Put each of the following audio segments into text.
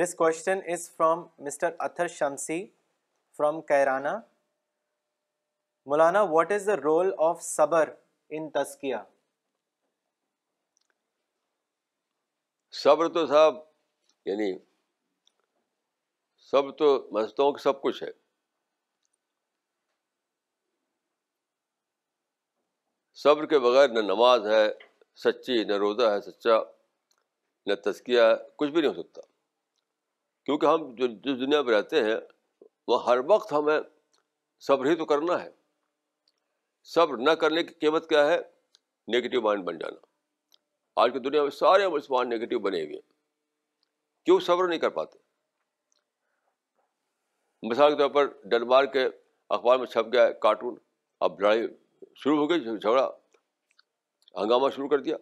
This question is from Mr. Athar Shamsi from Kairana. Mulana, what is the role of sabr in तस्किया सब्र तो साहब यानी सब तो मजतों का सब कुछ है सब्र के बगैर न नमाज है सच्ची न रोज़ा है सच्चा न तस्किया है कुछ भी नहीं हो सकता क्योंकि हम जो जिस दुनिया में रहते हैं वह हर वक्त हमें सब्र ही तो करना है सब्र न करने की कीमत क्या है नेगेटिव माइंड बन जाना आज की दुनिया में सारे मुसलमान नेगेटिव बने हुए हैं क्यों सब्र नहीं कर पाते मिसाल के तौर पर डनमार्क के अखबार में छप गया कार्टून अब लड़ाई शुरू हो गई झगड़ा हंगामा शुरू कर दिया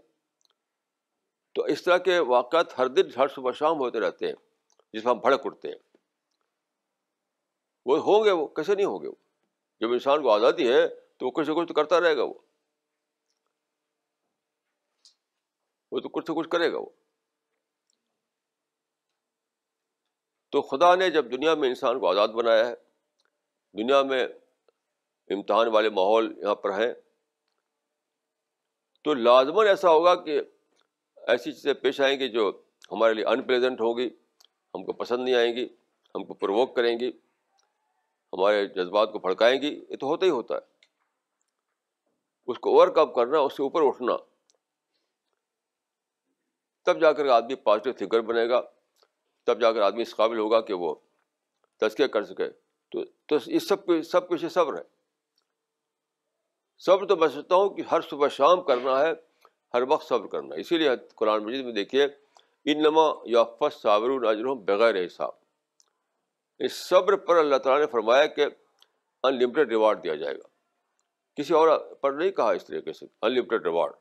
तो इस तरह के वाक़ हर दिन हर सुबह शाम होते रहते हैं जिसमें हम भड़क उठते हैं वो होंगे वो कैसे नहीं होंगे वो जब इंसान को आज़ादी है तो वो कुछ ना कुछ तो करता रहेगा वो वो तो कुछ से कुछ करेगा वो तो खुदा ने जब दुनिया में इंसान को आज़ाद बनाया है दुनिया में इम्तहान वाले माहौल यहाँ पर हैं तो लाजमन ऐसा होगा कि ऐसी चीज़ें पेश आएंगी जो हमारे लिए अनप्लेजेंट होगी हमको पसंद नहीं आएंगी हमको प्रवोक करेंगी हमारे जज्बात को भड़काएंगी ये तो होता ही होता है उसको ओवरकम करना उससे ऊपर उठना तब जाकर आदमी पॉजिटिव थिंकर बनेगा तब जाकर आदमी इस काबिल होगा कि वो तस्के कर सके तो तो इस सब के सब कुछ सब्र है सब्र तो मैं सोचता हूँ कि हर सुबह शाम करना है हर वक्त सब्र करना इसीलिए कुरान मजीद में देखिए इन नमा याफ़त सावर नाजर बग़ैर हिसाब इस सब्र पर अल्लाह ताला ने फरमाया कि अनलिमिटेड रिवार्ड दिया जाएगा किसी और पर नहीं कहा इस तरीके से अनलिमिटेड रिवार्ड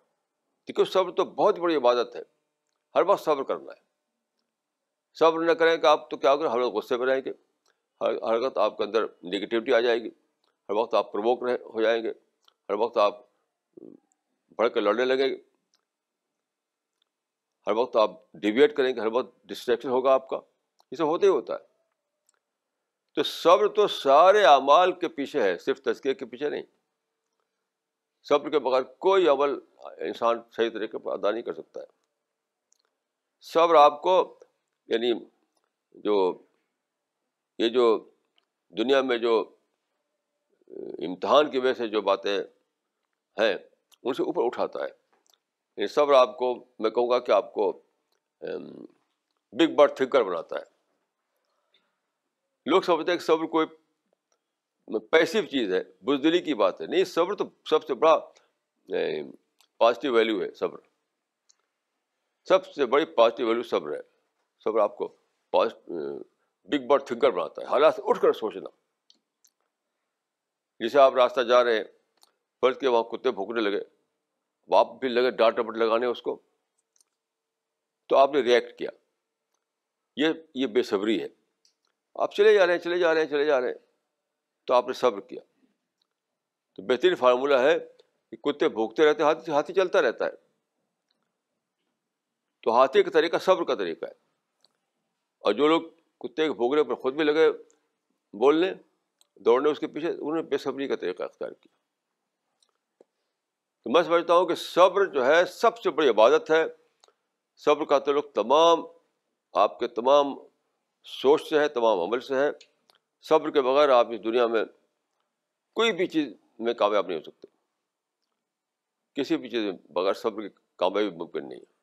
क्योंकि सब्र तो बहुत बड़ी इबादत है हर वक्त सब्र करना है सब्र न करें कि आप तो क्या करें हर वक्त गुस्से में रहेंगे हर हर वक्त आपके अंदर निगेटिविटी आ जाएगी हर वक्त आप प्रवोक रह हो जाएंगे हर वक्त आप भड़क हम्म, के लड़ने लगेंगे हर वक्त आप डिबेट करेंगे हर वक्त डिस्ट्रैक्शन होगा आपका ये सब होते ही होता है तो सब्र तो सारे अमाल के पीछे है सिर्फ तस्करे के पीछे नहीं सब्र के बगैर कोई अमल इंसान सही तरीके पर अदा नहीं कर सकता है सब्र आपको यानी जो ये जो दुनिया में जो इम्तहान की वजह से जो बातें हैं उनसे ऊपर उठाता है ये सब्र आपको मैं कहूँगा कि आपको बिग बर्ड थिंकर बनाता है लोग समझते हैं कि सब्र कोई पैसिव चीज़ है बुजदली की बात है नहीं सब्र तो सबसे बड़ा पॉजिटिव वैल्यू है सब्र सबसे बड़ी पॉजिटिव वैल्यू सब्र है सब्र आपको बिग बर्ड थिंकर बनाता है हालात उठ कर सोचना जैसे आप रास्ता जा रहे हैं फर्ज के वहाँ कुत्ते भूखने लगे आप भी लगे डांट डपट लगाने उसको तो आपने रिएक्ट किया ये ये बेसब्री है आप चले जा रहे हैं चले जा रहे हैं चले जा रहे हैं तो आपने सब्र किया तो बेहतरीन फार्मूला है कि कुत्ते भूखते रहते हाथी हाथी चलता रहता है तो हाथी का तरीका सब्र का तरीका है और जो लोग कुत्ते के भोगने पर खुद भी लगे बोलने दौड़ने उसके पीछे उन्होंने बेसब्री का तरीका अख्तियार किया तो मैं समझता हूँ कि सब्र जो है सबसे बड़ी इबादत है सब्र का तल्लुक तमाम आपके तमाम सोच से है तमाम अमल से है सब्र के बगैर आप इस दुनिया में कोई भी चीज़ में कामयाब नहीं हो सकते किसी भी चीज़ में बगैर सब्र की कामयाबी मुमकिन नहीं है